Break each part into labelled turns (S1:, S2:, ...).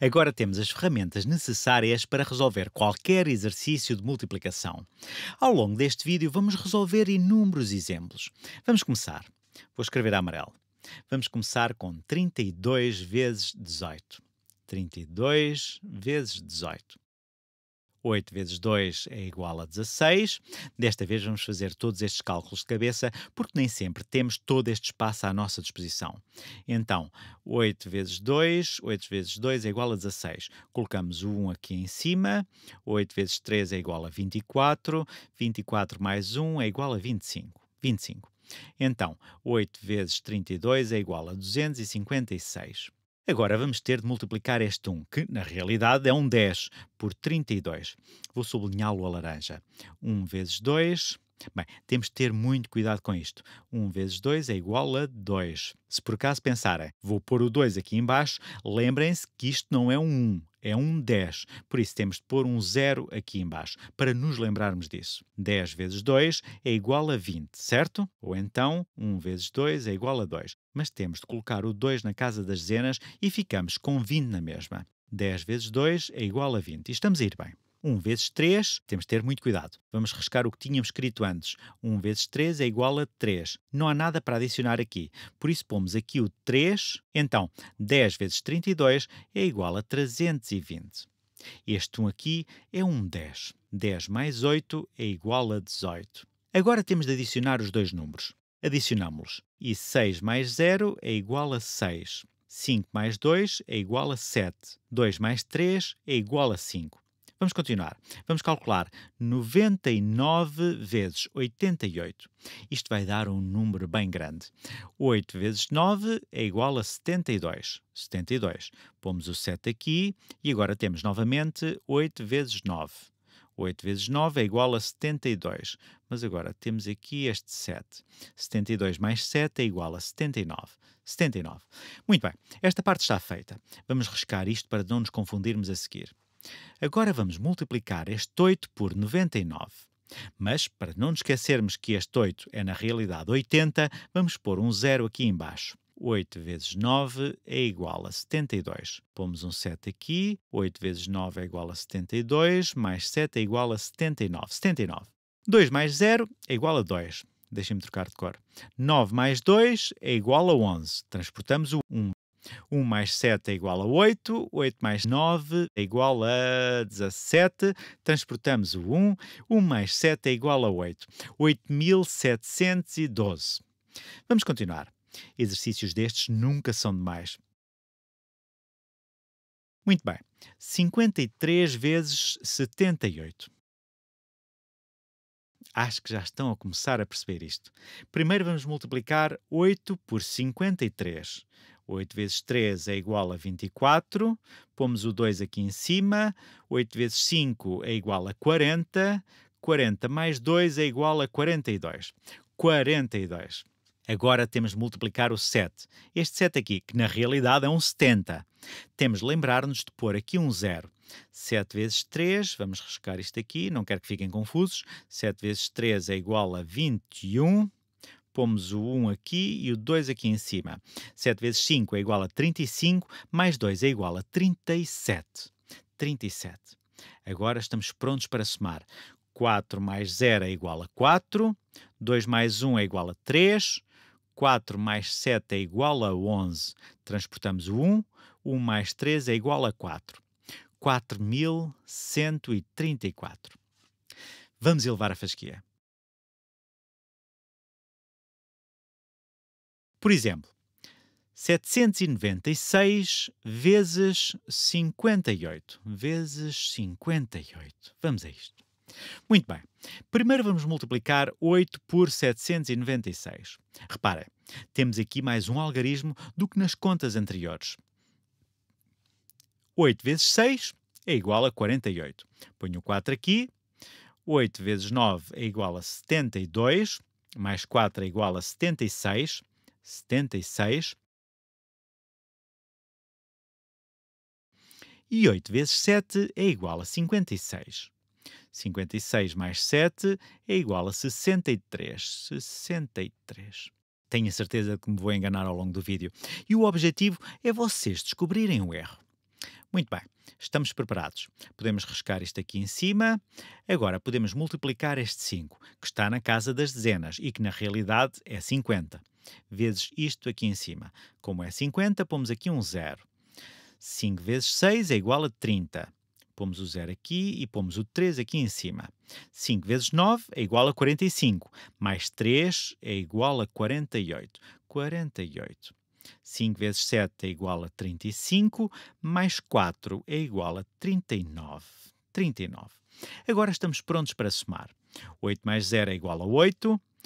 S1: Agora temos as ferramentas necessárias para resolver qualquer exercício de multiplicação. Ao longo deste vídeo vamos resolver inúmeros exemplos. Vamos começar. Vou escrever a amarelo. Vamos começar com 32 vezes 18. 32 vezes 18. 8 vezes 2 é igual a 16. Desta vez vamos fazer todos estes cálculos de cabeça, porque nem sempre temos todo este espaço à nossa disposição. Então, 8 vezes 2, 8 vezes 2 é igual a 16. Colocamos o 1 aqui em cima, 8 vezes 3 é igual a 24, 24 mais 1 é igual a 25. 25. Então, 8 vezes 32 é igual a 256. Agora vamos ter de multiplicar este 1, que na realidade é um 10, por 32. Vou sublinhá-lo a laranja. 1 vezes 2. Bem, temos de ter muito cuidado com isto. 1 vezes 2 é igual a 2. Se por acaso pensarem, vou pôr o 2 aqui embaixo, lembrem-se que isto não é um 1, é um 10. Por isso temos de pôr um 0 aqui embaixo, para nos lembrarmos disso. 10 vezes 2 é igual a 20, certo? Ou então 1 vezes 2 é igual a 2. Mas temos de colocar o 2 na casa das dezenas e ficamos com 20 na mesma. 10 vezes 2 é igual a 20. E estamos a ir bem. 1 vezes 3, temos de ter muito cuidado. Vamos riscar o que tínhamos escrito antes. 1 vezes 3 é igual a 3. Não há nada para adicionar aqui, por isso pomos aqui o 3. Então, 10 vezes 32 é igual a 320. Este 1 aqui é um 10. 10 mais 8 é igual a 18. Agora temos de adicionar os dois números. Adicionamos-los. E 6 mais 0 é igual a 6. 5 mais 2 é igual a 7. 2 mais 3 é igual a 5. Vamos continuar. Vamos calcular 99 vezes 88. Isto vai dar um número bem grande. 8 vezes 9 é igual a 72. 72. Pomos o 7 aqui e agora temos novamente 8 vezes 9. 8 vezes 9 é igual a 72. Mas agora temos aqui este 7. 72 mais 7 é igual a 79. 79. Muito bem, esta parte está feita. Vamos riscar isto para não nos confundirmos a seguir. Agora vamos multiplicar este 8 por 99. Mas, para não nos esquecermos que este 8 é na realidade 80, vamos pôr um zero aqui embaixo. 8 vezes 9 é igual a 72. Pomos um 7 aqui, 8 vezes 9 é igual a 72, mais 7 é igual a 79. 79. 2 mais 0 é igual a 2. Deixem-me trocar de cor. 9 mais 2 é igual a 11. Transportamos o 1 1 mais 7 é igual a 8, 8 mais 9 é igual a 17, transportamos o 1, 1 mais 7 é igual a 8, 8.712. Vamos continuar. Exercícios destes nunca são demais. Muito bem. 53 vezes 78. Acho que já estão a começar a perceber isto. Primeiro vamos multiplicar 8 por 53. 8 vezes 3 é igual a 24, pomos o 2 aqui em cima, 8 vezes 5 é igual a 40, 40 mais 2 é igual a 42. 42. Agora temos de multiplicar o 7. Este 7 aqui, que na realidade é um 70. Temos de lembrar-nos de pôr aqui um zero. 7 vezes 3, vamos riscar isto aqui, não quero que fiquem confusos. 7 vezes 3 é igual a 21 pomos o 1 aqui e o 2 aqui em cima. 7 vezes 5 é igual a 35, mais 2 é igual a 37. 37. Agora estamos prontos para somar. 4 mais 0 é igual a 4, 2 mais 1 é igual a 3, 4 mais 7 é igual a 11. Transportamos o 1, 1 mais 3 é igual a 4. 4134. Vamos elevar a fasquia. Por exemplo, 796 vezes 58. Vezes 58. Vamos a isto. Muito bem. Primeiro vamos multiplicar 8 por 796. Reparem, temos aqui mais um algarismo do que nas contas anteriores. 8 vezes 6 é igual a 48. Ponho 4 aqui. 8 vezes 9 é igual a 72. Mais 4 é igual a 76. 76. E 8 vezes 7 é igual a 56. 56 mais 7 é igual a 63. 63. Tenho a certeza que me vou enganar ao longo do vídeo. E o objetivo é vocês descobrirem o erro. Muito bem, estamos preparados. Podemos riscar isto aqui em cima. Agora podemos multiplicar este 5, que está na casa das dezenas e que na realidade é 50 vezes isto aqui em cima. Como é 50, pomos aqui um zero. 5 vezes 6 é igual a 30. Pomos o zero aqui e pomos o 3 aqui em cima. 5 vezes 9 é igual a 45, mais 3 é igual a 48. 48. 5 vezes 7 é igual a 35, mais 4 é igual a 39. 39. Agora estamos prontos para somar. 8 mais 0 é igual a 8,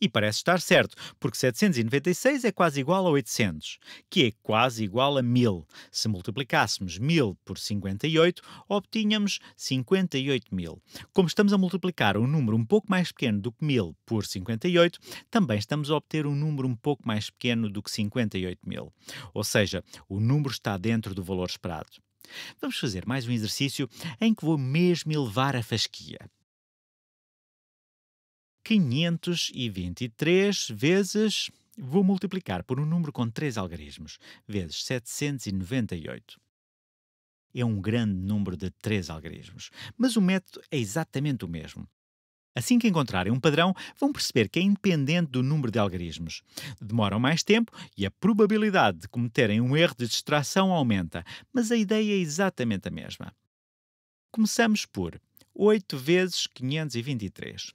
S1: E parece estar certo, porque 796 é quase igual a 800, que é quase igual a 1000. Se multiplicássemos 1000 por 58, obtínhamos 58.000. Como estamos a multiplicar um número um pouco mais pequeno do que 1000 por 58, também estamos a obter um número um pouco mais pequeno do que 58.000. Ou seja, o número está dentro do valor esperado. Vamos fazer mais um exercício em que vou mesmo elevar a fasquia. 523 vezes. Vou multiplicar por um número com três algarismos, vezes 798. É um grande número de três algarismos, mas o método é exatamente o mesmo. Assim que encontrarem um padrão, vão perceber que é independente do número de algarismos. Demoram mais tempo e a probabilidade de cometerem um erro de distração aumenta, mas a ideia é exatamente a mesma. Começamos por 8 vezes 523.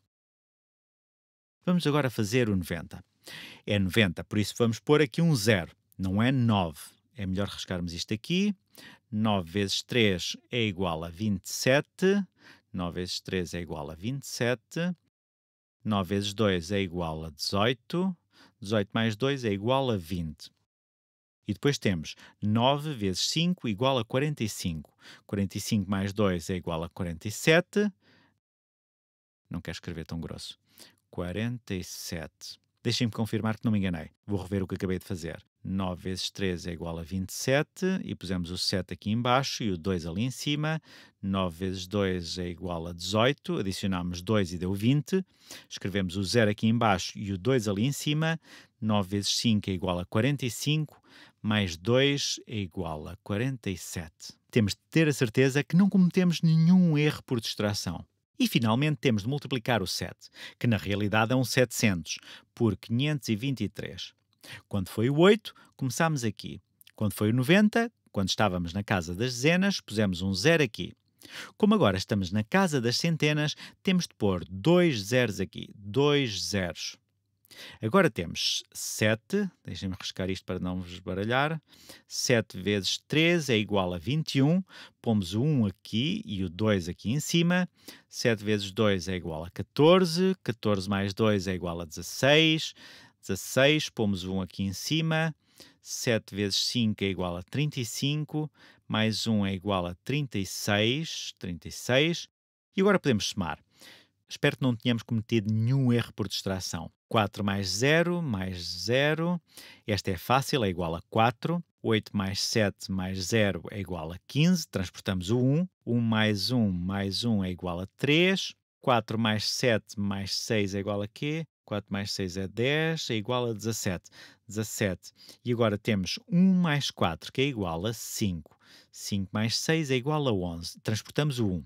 S1: Vamos agora fazer o 90. É 90, por isso vamos pôr aqui um zero, não é 9. É melhor riscarmos isto aqui. 9 vezes 3 é igual a 27. 9 vezes 3 é igual a 27. 9 vezes 2 é igual a 18. 18 mais 2 é igual a 20. E depois temos 9 vezes 5 igual a 45. 45 mais 2 é igual a 47. Não quero escrever tão grosso. 47. Deixem-me confirmar que não me enganei. Vou rever o que acabei de fazer. 9 vezes 3 é igual a 27, e pusemos o 7 aqui embaixo e o 2 ali em cima. 9 vezes 2 é igual a 18, adicionámos 2 e deu 20. Escrevemos o 0 aqui embaixo e o 2 ali em cima. 9 vezes 5 é igual a 45, mais 2 é igual a 47. Temos de ter a certeza que não cometemos nenhum erro por distração. E finalmente temos de multiplicar o 7, que na realidade é um 700, por 523. Quando foi o 8, começámos aqui. Quando foi o 90, quando estávamos na casa das dezenas, pusemos um zero aqui. Como agora estamos na casa das centenas, temos de pôr dois zeros aqui, dois zeros. Agora temos 7, deixem-me riscar isto para não vos baralhar. 7 vezes 3 é igual a 21. Pomos o 1 aqui e o 2 aqui em cima. 7 vezes 2 é igual a 14. 14 mais 2 é igual a 16. 16, pomos o 1 aqui em cima. 7 vezes 5 é igual a 35. Mais 1 é igual a 36. 36. E agora podemos somar. Espero que não tenhamos cometido nenhum erro por distração. 4 mais 0 mais 0. Esta é fácil, é igual a 4. 8 mais 7 mais 0 é igual a 15. Transportamos o 1. 1 mais 1 mais 1 é igual a 3. 4 mais 7 mais 6 é igual a quê? 4 mais 6 é 10, é igual a 17. 17. E agora temos 1 mais 4, que é igual a 5. 5 mais 6 é igual a 11. Transportamos o 1.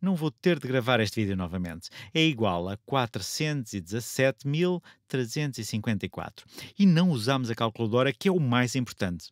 S1: não vou ter de gravar este vídeo novamente. É igual a 417.354. E não usamos a calculadora, que é o mais importante.